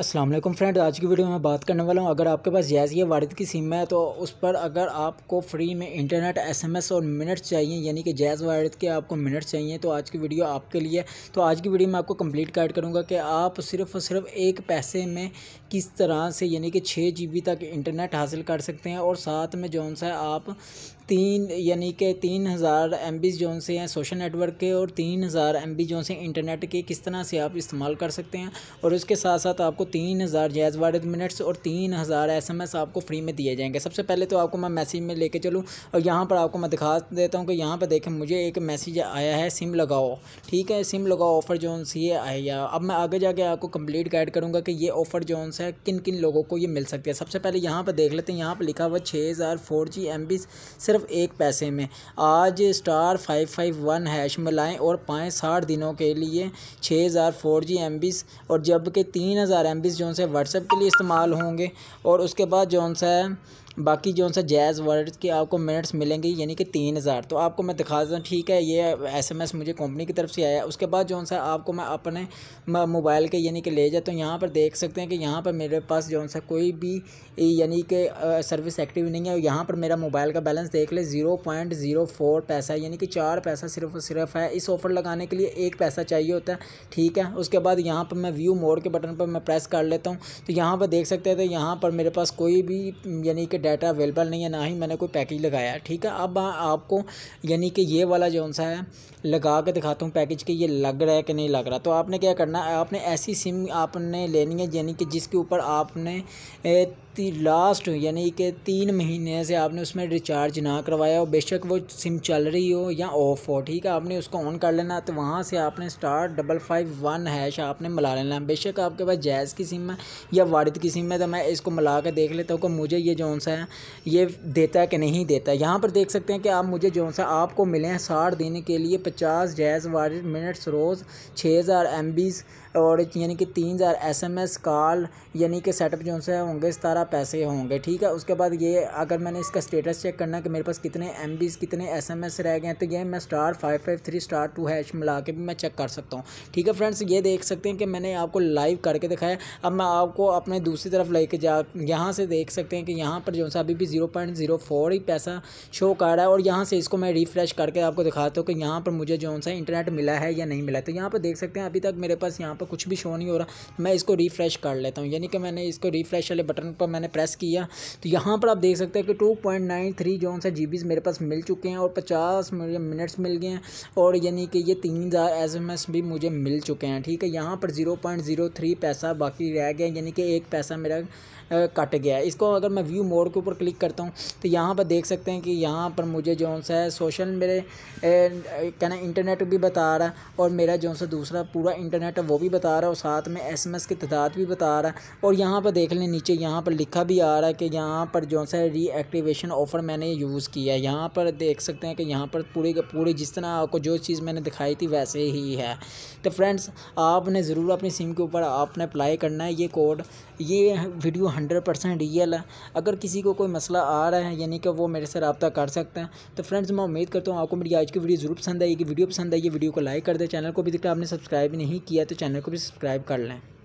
अस्सलाम वालेकुम फ्रेंड आज की वीडियो में बात करने वाला हूँ अगर आपके पास जैज़ या वारद की सिम है तो उस पर अगर आपको फ्री में इंटरनेट एसएमएस और मिनट चाहिए यानी कि जैज़ वारद के आपको मिनट चाहिए तो आज की वीडियो आपके लिए तो आज की वीडियो में आपको कंप्लीट गाइड करूँगा कि आप सिर्फ और सिर्फ एक पैसे में किस तरह से यानी कि छः जी तक इंटरनेट हासिल कर सकते हैं और साथ में जौन सा आप तीन यानी कि तीन हज़ार एम बी जौन से हैं सोशल नेटवर्क के और तीन हज़ार एम बी जोन से इंटरनेट के किस तरह से आप इस्तेमाल कर सकते हैं और उसके साथ साथ आपको तीन हज़ार जैज़ वार्ड मिनट्स और तीन हज़ार एस एम एस आपको फ्री में दिए जाएंगे सबसे पहले तो आपको मैं मैसेज में लेके चलूँ और यहाँ पर आपको मैं दिखा देता हूँ कि यहाँ पर देखें मुझे एक मैसेज आया है सिम लगाओ ठीक है सिम लगाओ ऑफ़र जो ये आया अब मैं आगे जाके आपको कंप्लीट गाइड करूँगा कि ये ऑफ़र जो है किन किन लोगों को ये मिल सकती है सबसे पहले यहाँ पर देख लेते हैं यहाँ पर लिखा हुआ छः हज़ार फोर जी एम बी सिर्फ एक पैसे में आज star five five one hash में लाएँ और पाएँ साठ दिनों के लिए छः हज़ार फोर जी एम बी और जबकि तीन हज़ार एम एम जो है व्हाट्सएप के लिए इस्तेमाल होंगे और उसके बाद जो है बाकी जो सा जैज़ वर्ड के आपको मिनट्स मिलेंगे यानी कि तीन हज़ार तो आपको मैं दिखा दूँ ठीक है ये एसएमएस मुझे कंपनी की तरफ से आया उसके बाद जो सा आपको मैं अपने मोबाइल के यानी कि ले जाता हूँ यहाँ पर देख सकते हैं कि यहाँ पर मेरे पास जो सा कोई भी यानी कि सर्विस एक्टिव नहीं है और यहाँ पर मेरा मोबाइल का बैलेंस देख ले ज़ीरो पॉइंट ज़ीरो फोर पैसा यानी कि चार पैसा सिर्फ और सिर्फ है इस ऑफ़र लगाने के लिए एक पैसा चाहिए होता है ठीक है उसके बाद यहाँ पर मैं व्यू मोड के बटन पर मैं प्रेस कर लेता हूँ तो यहाँ पर देख सकते थे तो यहाँ पर मेरे पास कोई भी यानी कि डाटा अवेलेबल नहीं है ना ही मैंने कोई पैकेज लगाया ठीक है अब आपको यानी कि ये वाला जो सा है लगा के दिखाता हूँ पैकेज के ये लग रहा है कि नहीं लग रहा तो आपने क्या करना है आपने ऐसी सिम आपने लेनी है यानी कि जिसके ऊपर आपने लास्ट यानी कि तीन महीने से आपने उसमें रिचार्ज ना करवाया हो बेशक वो सिम चल रही हो या ऑफ हो ठीक है आपने उसको ऑन कर लेना तो वहाँ से आपने star double five one hash आपने मिला लेना बेशक आपके पास जैज़ की सिम है या वारिद की सिम है तो मैं इसको मिला के देख लेता हूँ कि मुझे ये जौन सा है ये देता है कि नहीं देता है यहाँ पर देख सकते हैं कि आप मुझे जौन सा आपको मिले हैं साठ देने के लिए पचास जैज़ वारिद मिनट्स रोज़ छः हज़ार एम और यानी कि तीन हज़ार एस एम एस कॉल यानी कि सेटअप जौन सा होंगे सतारह पैसे होंगे ठीक है उसके बाद ये अगर मैंने इसका स्टेटस चेक करना कि मेरे पास कितने एम कितने एस रह गए हैं तो ये मैं star five five three star two hash मिला के भी मैं चेक कर सकता हूँ ठीक है फ्रेंड्स ये देख सकते हैं कि मैंने आपको लाइव करके दिखाया अब मैं आपको अपने दूसरी तरफ लेके जा यहाँ से देख सकते हैं कि यहाँ पर जो सा अभी भी ज़ीरो पॉइंट ज़ीरो फोर ही पैसा शो कर रहा है और यहाँ से इसको मैं रिफ़्रेश करके आपको दिखाता हूँ कि यहाँ पर मुझे जो सा इंटरनेट मिला है या नहीं मिला तो यहाँ पर देख सकते हैं अभी तक मेरे पास यहाँ पर कुछ भी शो नहीं हो रहा मैं इसको रिफ़्रेश कर लेता हूँ यानी कि मैंने इसको रिफ़्रेश वाले बटन पर मैंने प्रेस किया तो यहाँ पर आप देख सकते हैं कि टू पॉइंट नाइन थ्री जो सा जी मेरे पास मिल चुके हैं और पचास मुझे मिनट्स मिल गए हैं और यानी कि ये तीन हज़ार एस एम एस भी मुझे मिल चुके हैं ठीक है यहाँ पर ज़ीरो पॉइंट ज़ीरो थ्री पैसा बाकी रह गया यानी कि एक पैसा मेरा कट गया है इसको अगर मैं व्यू मोड के ऊपर क्लिक करता हूँ तो यहाँ पर देख सकते हैं कि यहाँ पर मुझे जो है सोशल मेरे क्या ना इंटरनेट भी बता रहा है और मेरा जो सा दूसरा पूरा इंटरनेट है वो भी बता रहा है और साथ में एस की तादाद भी बता रहा है और यहाँ पर देख लें नीचे यहाँ पर लिखा भी आ रहा है कि यहाँ पर जो सा रीएक्टिवेशन ऑफ़र मैंने यूज़ किया है यहाँ पर देख सकते हैं कि यहाँ पर पूरे पूरे जिस तरह आपको जो चीज़ मैंने दिखाई थी वैसे ही है तो फ्रेंड्स आपने ज़रूर अपनी सिम के ऊपर आपने अप्लाई करना है ये कोड ये वीडियो हंड्रेड परसेंट रियल है अगर किसी को कोई मसला आ रहा है यानी कि वो मेरे से रबता कर सकते हैं तो फ्रेंड्स मैं उम्मीद करता हूँ आपको मेरी आज की वीडियो ज़रूर पसंद आएगी वीडियो पसंद आई वीडियो को लाइक कर दें चैनल को भी देखा आपने सब्सक्राइब नहीं किया तो चैनल को भी सब्सक्राइब कर लें